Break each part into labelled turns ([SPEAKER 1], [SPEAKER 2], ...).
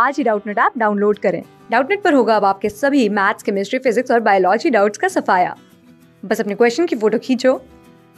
[SPEAKER 1] आज ही Doubtnut app download करें डाउटनेट पर होगा अब आपके सभी मैथ्स केमिस्ट्री फिजिक्स और बायोलॉजी डाउट्स का सफाया बस अपने क्वेश्चन की फोटो खींचो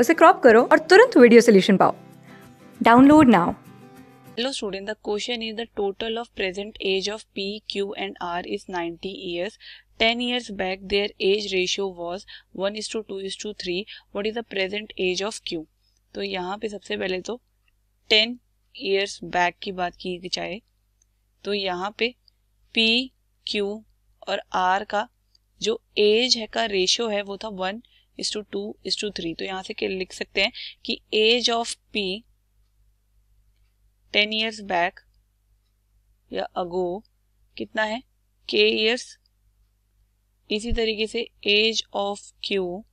[SPEAKER 1] उसे क्रॉप करो और तुरंत वीडियो सोल्यूशन पाओ download now
[SPEAKER 2] hello student the question is the total of present age of P Q and R is 90 years 10 years back their age ratio was 1 is to 2 is to 3 what is the present age of Q तो यहां पे सबसे पहले तो 10 years back की बात की जाए तो यहाँ पे P Q और R का जो एज है का रेशियो है वो था one is to two is to three तो यहाँ से लिख सकते हैं कि age of P ten years back या अगो कितना है के ईयर्स इसी तरीके से age of Q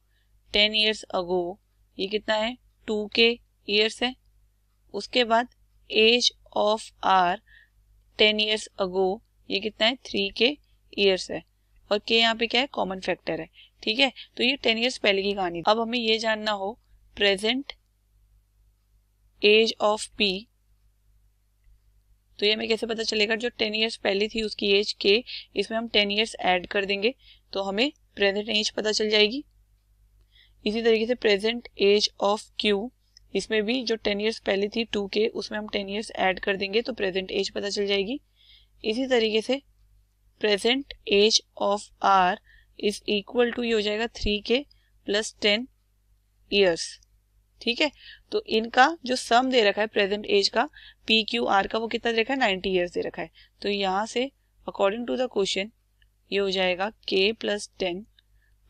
[SPEAKER 2] ten years ago ये कितना है टू के ईयर्स है उसके बाद age of R ten years ago ये कितना है थ्री के ईयर्स है और के यहाँ पे क्या है कॉमन फैक्टर है ठीक है तो ये टेन ईयर्स पहले की कहानी अब हमें ये जानना हो प्रेजेंट एज ऑफ पी तो ये हमें कैसे पता चलेगा जो टेन ईयर्स पहले थी उसकी एज के इसमें हम टेन ईयर्स ऐड कर देंगे तो हमें प्रेजेंट एज पता चल जाएगी इसी तरीके से प्रेजेंट एज ऑफ क्यू इसमें भी जो टेन ईयर्स पहले थी टू के उसमें हम टेन ईयर्स ऐड कर देंगे तो प्रेजेंट एज पता चल जाएगी इसी तरीके से present age of R is equal to ये हो जाएगा three k plus ten years ठीक है तो इनका जो सम दे रखा है प्रेजेंट एज का पी क्यू आर का वो कितना दे रखा है नाइन्टी ईयर्स दे रखा है तो यहाँ से अकॉर्डिंग टू द क्वेश्चन ये हो जाएगा k plus ten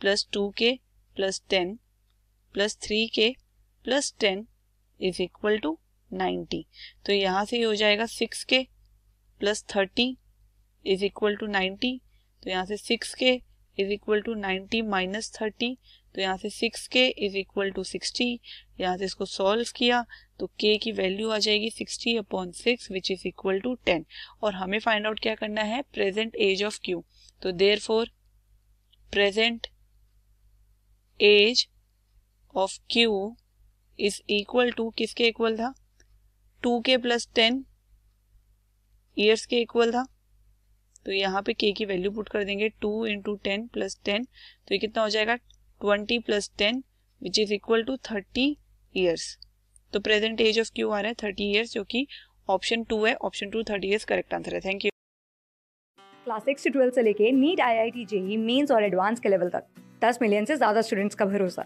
[SPEAKER 2] plus two k plus ten plus three k plus ten is equal to ninety तो यहाँ से हो जाएगा six k plus thirty is equal to ninety तो यहाँ से six k is equal to ninety minus thirty तो यहाँ से six k is equal to sixty यहाँ से इसको सॉल्व किया तो के की वैल्यू आ जाएगी sixty upon six which is equal to ten और हमें फाइंड आउट क्या करना है प्रेजेंट एज ऑफ क्यू तो therefore present age of Q is equal to किसके इक्वल था two k plus ten years k equal था तो यहाँ पे के की वैल्यू पुट कर देंगे two into ten plus ten तो ये कितना हो जाएगा twenty plus ten which is equal to thirty years तो प्रेजेंट एज ऑफ क्यू आ रहा है थर्टी ईयर्स जो कि ऑप्शन टू है option two thirty years correct answer है थैंक यू
[SPEAKER 1] क्लास सिक्स से ट्वेल्व से लेके NEET I I T JEE mains और एडवांस के लेवल तक दस मिलियन से ज्यादा स्टूडेंट्स का भरोसा